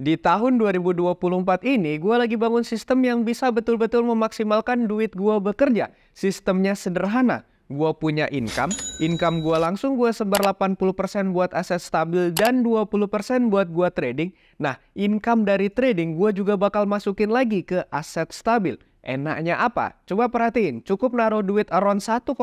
di tahun 2024 ini gue lagi bangun sistem yang bisa betul-betul memaksimalkan duit gue bekerja. Sistemnya sederhana. Gue punya income, income gue langsung gue sebar 80% buat aset stabil dan 20% buat gue trading. Nah, income dari trading gue juga bakal masukin lagi ke aset stabil. Enaknya apa? Coba perhatiin, cukup naruh duit around 1,5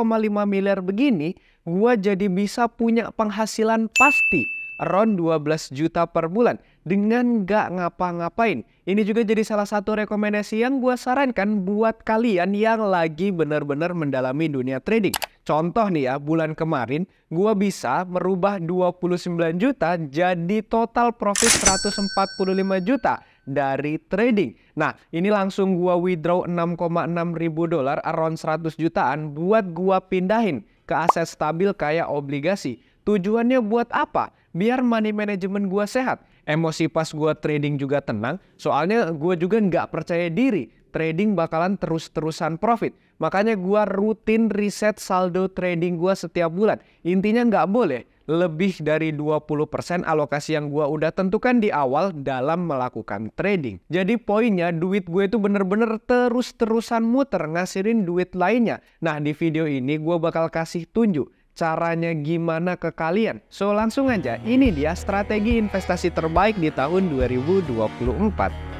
miliar begini, gue jadi bisa punya penghasilan pasti around 12 juta per bulan dengan gak ngapa-ngapain. Ini juga jadi salah satu rekomendasi yang gue sarankan buat kalian yang lagi benar-benar mendalami dunia trading. Contoh nih ya, bulan kemarin gue bisa merubah 29 juta jadi total profit 145 juta dari trading. Nah, ini langsung gua withdraw 6,6 ribu dolar around 100 jutaan buat gua pindahin ke aset stabil kayak obligasi. Tujuannya buat apa? Biar money management gue sehat. Emosi pas gue trading juga tenang. Soalnya gue juga nggak percaya diri. Trading bakalan terus-terusan profit. Makanya gue rutin riset saldo trading gue setiap bulan. Intinya nggak boleh lebih dari 20% alokasi yang gue udah tentukan di awal dalam melakukan trading. Jadi poinnya duit gue itu bener-bener terus-terusan muter ngasirin duit lainnya. Nah di video ini gue bakal kasih tunjuk caranya gimana ke kalian. So langsung aja, ini dia strategi investasi terbaik di tahun 2024.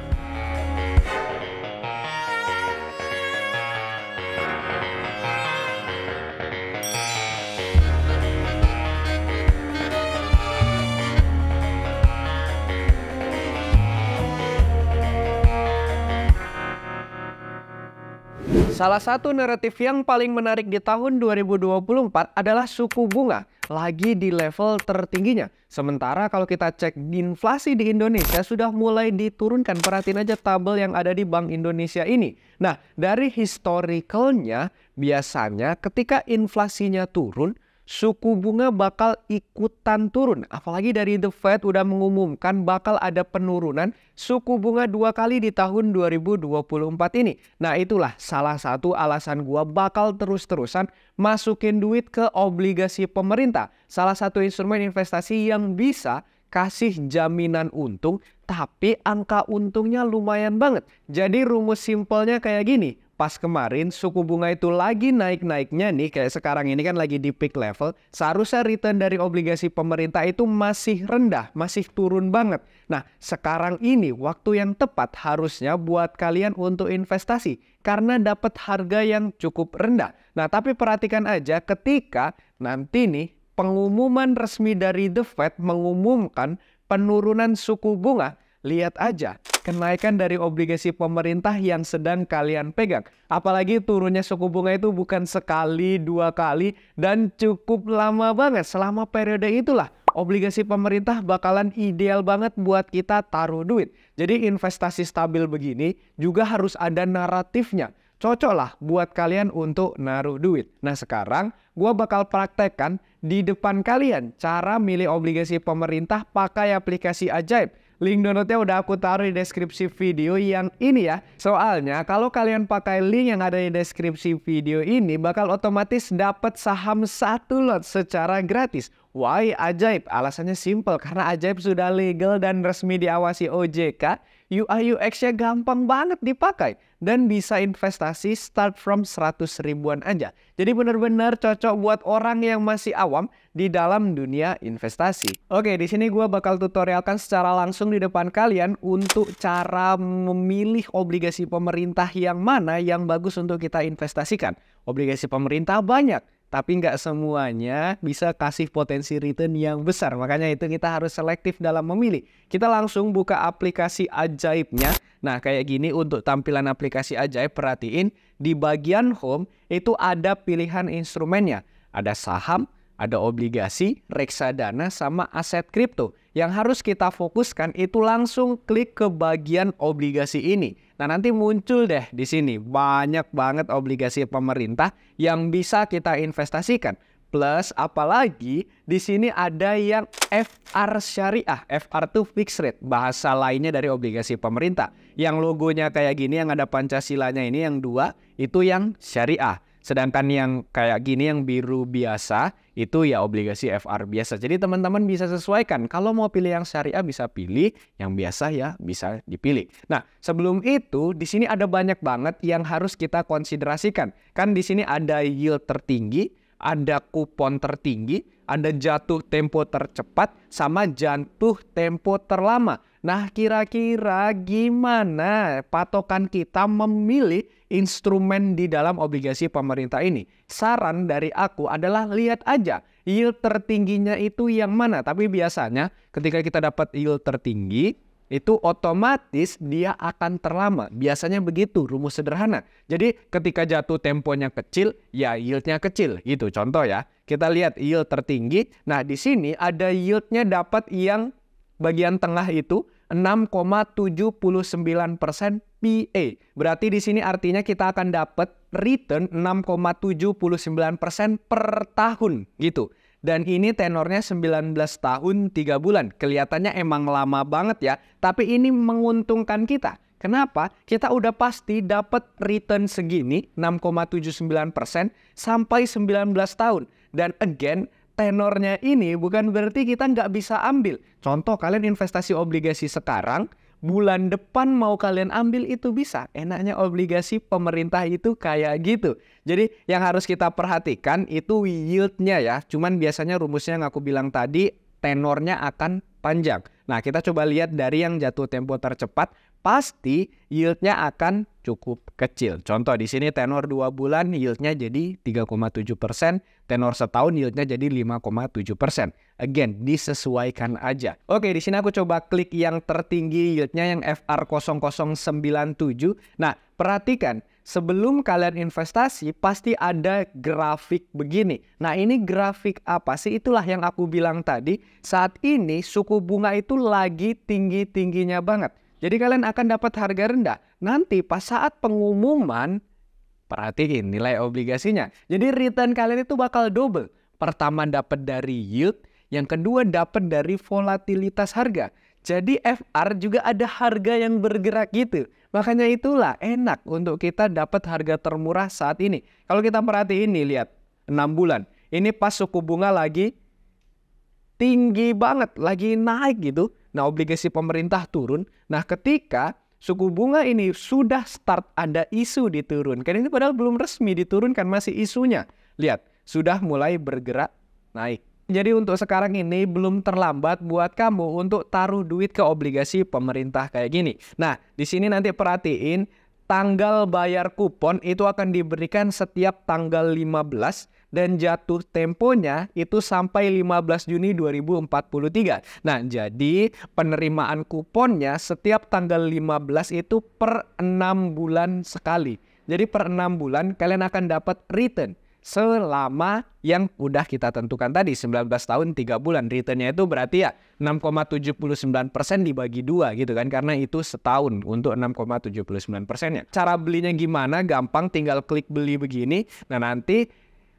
Salah satu naratif yang paling menarik di tahun 2024 adalah suku bunga lagi di level tertingginya. Sementara kalau kita cek inflasi di Indonesia sudah mulai diturunkan. Perhatiin aja tabel yang ada di Bank Indonesia ini. Nah, dari historicalnya biasanya ketika inflasinya turun suku bunga bakal ikutan turun. Apalagi dari The Fed udah mengumumkan bakal ada penurunan suku bunga dua kali di tahun 2024 ini. Nah itulah salah satu alasan gua bakal terus-terusan masukin duit ke obligasi pemerintah. Salah satu instrumen investasi yang bisa kasih jaminan untung tapi angka untungnya lumayan banget. Jadi rumus simpelnya kayak gini, pas kemarin suku bunga itu lagi naik-naiknya nih kayak sekarang ini kan lagi di peak level, seharusnya return dari obligasi pemerintah itu masih rendah, masih turun banget. Nah, sekarang ini waktu yang tepat harusnya buat kalian untuk investasi karena dapat harga yang cukup rendah. Nah, tapi perhatikan aja ketika nanti nih pengumuman resmi dari The Fed mengumumkan penurunan suku bunga Lihat aja, kenaikan dari obligasi pemerintah yang sedang kalian pegang. Apalagi turunnya suku bunga itu bukan sekali, dua kali, dan cukup lama banget. Selama periode itulah, obligasi pemerintah bakalan ideal banget buat kita taruh duit. Jadi investasi stabil begini juga harus ada naratifnya cocok lah buat kalian untuk naruh duit. Nah sekarang gue bakal praktekkan di depan kalian cara milih obligasi pemerintah pakai aplikasi ajaib. Link downloadnya udah aku taruh di deskripsi video yang ini ya. Soalnya kalau kalian pakai link yang ada di deskripsi video ini bakal otomatis dapat saham satu lot secara gratis. Why ajaib? Alasannya simple karena ajaib sudah legal dan resmi diawasi OJK UI UX-nya gampang banget dipakai dan bisa investasi start from 100 ribuan aja. Jadi benar-benar cocok buat orang yang masih awam di dalam dunia investasi. Oke, di sini gue bakal tutorialkan secara langsung di depan kalian untuk cara memilih obligasi pemerintah yang mana yang bagus untuk kita investasikan. Obligasi pemerintah banyak tapi nggak semuanya bisa kasih potensi return yang besar. Makanya itu kita harus selektif dalam memilih. Kita langsung buka aplikasi ajaibnya. Nah, kayak gini untuk tampilan aplikasi ajaib perhatiin di bagian home itu ada pilihan instrumennya. Ada saham, ada obligasi, reksadana, sama aset kripto. Yang harus kita fokuskan itu langsung klik ke bagian obligasi ini. Nah nanti muncul deh di sini banyak banget obligasi pemerintah yang bisa kita investasikan. Plus apalagi di sini ada yang FR syariah. FR to fixed rate, bahasa lainnya dari obligasi pemerintah. Yang logonya kayak gini yang ada Pancasilanya ini yang dua itu yang syariah. Sedangkan yang kayak gini yang biru biasa itu ya obligasi FR biasa. Jadi teman-teman bisa sesuaikan. Kalau mau pilih yang syariah bisa pilih, yang biasa ya bisa dipilih. Nah, sebelum itu di sini ada banyak banget yang harus kita konsiderasikan. Kan di sini ada yield tertinggi, ada kupon tertinggi, ada jatuh tempo tercepat sama jatuh tempo terlama. Nah, kira-kira gimana patokan kita memilih instrumen di dalam obligasi pemerintah ini? Saran dari aku adalah lihat aja yield tertingginya itu yang mana. Tapi biasanya ketika kita dapat yield tertinggi, itu otomatis dia akan terlama. Biasanya begitu, rumus sederhana. Jadi ketika jatuh temponya kecil, ya yieldnya kecil. Itu contoh ya. Kita lihat yield tertinggi. Nah di sini ada yieldnya dapat yang bagian tengah itu 6,79% PA. Berarti di sini artinya kita akan dapat return 6,79% per tahun gitu. Dan ini tenornya 19 tahun 3 bulan. Kelihatannya emang lama banget ya. Tapi ini menguntungkan kita. Kenapa? Kita udah pasti dapat return segini 6,79% sampai 19 tahun. Dan again, tenornya ini bukan berarti kita nggak bisa ambil. Contoh kalian investasi obligasi sekarang bulan depan mau kalian ambil itu bisa. Enaknya obligasi pemerintah itu kayak gitu. Jadi yang harus kita perhatikan itu yieldnya ya. Cuman biasanya rumusnya yang aku bilang tadi tenornya akan panjang. Nah kita coba lihat dari yang jatuh tempo tercepat pasti yieldnya akan cukup kecil. Contoh di sini tenor 2 bulan yieldnya jadi 3,7 persen, tenor setahun yieldnya jadi 5,7 persen. Again, disesuaikan aja. Oke, di sini aku coba klik yang tertinggi yieldnya yang FR0097. Nah, perhatikan sebelum kalian investasi pasti ada grafik begini. Nah ini grafik apa sih? Itulah yang aku bilang tadi. Saat ini suku bunga itu lagi tinggi-tingginya banget. Jadi kalian akan dapat harga rendah. Nanti pas saat pengumuman, perhatiin nilai obligasinya. Jadi return kalian itu bakal double. Pertama dapat dari yield, yang kedua dapat dari volatilitas harga. Jadi FR juga ada harga yang bergerak gitu. Makanya itulah enak untuk kita dapat harga termurah saat ini. Kalau kita perhatiin nih lihat 6 bulan. Ini pas suku bunga lagi tinggi banget, lagi naik gitu. Nah, obligasi pemerintah turun. Nah, ketika suku bunga ini sudah start ada isu diturunkan. Ini padahal belum resmi diturunkan, masih isunya. Lihat, sudah mulai bergerak naik. Jadi untuk sekarang ini belum terlambat buat kamu untuk taruh duit ke obligasi pemerintah kayak gini. Nah, di sini nanti perhatiin tanggal bayar kupon itu akan diberikan setiap tanggal 15 dan jatuh temponya itu sampai 15 Juni 2043. Nah, jadi penerimaan kuponnya setiap tanggal 15 itu per 6 bulan sekali. Jadi per 6 bulan kalian akan dapat return selama yang udah kita tentukan tadi 19 tahun 3 bulan returnnya itu berarti ya 6,79 persen dibagi dua gitu kan karena itu setahun untuk 6,79 persennya cara belinya gimana gampang tinggal klik beli begini nah nanti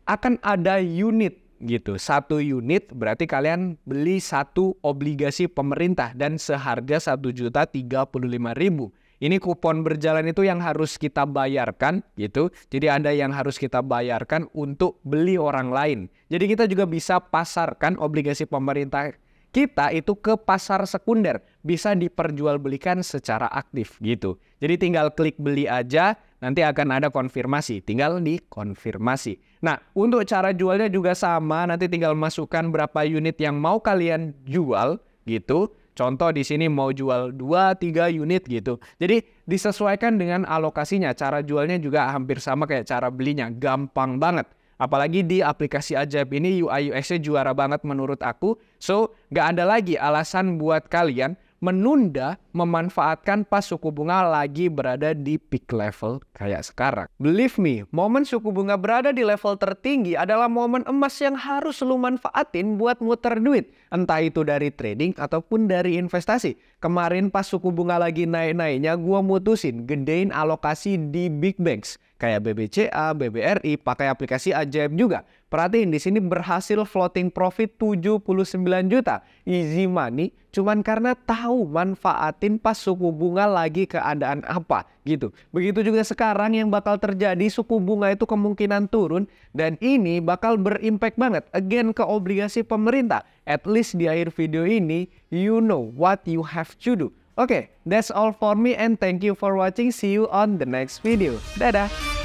akan ada unit gitu. Satu unit berarti kalian beli satu obligasi pemerintah dan seharga satu juta tiga puluh lima ribu. Ini kupon berjalan itu yang harus kita bayarkan gitu. Jadi ada yang harus kita bayarkan untuk beli orang lain. Jadi kita juga bisa pasarkan obligasi pemerintah kita itu ke pasar sekunder bisa diperjualbelikan secara aktif gitu. Jadi tinggal klik beli aja nanti akan ada konfirmasi. Tinggal dikonfirmasi. Nah, untuk cara jualnya juga sama. Nanti tinggal masukkan berapa unit yang mau kalian jual gitu. Contoh di sini mau jual 2-3 unit gitu. Jadi disesuaikan dengan alokasinya. Cara jualnya juga hampir sama kayak cara belinya. Gampang banget. Apalagi di aplikasi ajaib ini UI UX-nya juara banget menurut aku. So, nggak ada lagi alasan buat kalian menunda memanfaatkan pas suku bunga lagi berada di peak level kayak sekarang. Believe me, momen suku bunga berada di level tertinggi adalah momen emas yang harus lu manfaatin buat muter duit entah itu dari trading ataupun dari investasi. Kemarin pas suku bunga lagi naik-naiknya, gue mutusin gedein alokasi di big banks kayak BBCA, BBRI, pakai aplikasi ajaib juga. Perhatiin di sini berhasil floating profit 79 juta. Easy money cuman karena tahu manfaatin pas suku bunga lagi keadaan apa gitu. Begitu juga sekarang yang bakal terjadi suku bunga itu kemungkinan turun dan ini bakal berimpact banget again ke obligasi pemerintah. At least tulis di akhir video ini, you know what you have to do. Oke, okay, that's all for me and thank you for watching. See you on the next video. Dadah!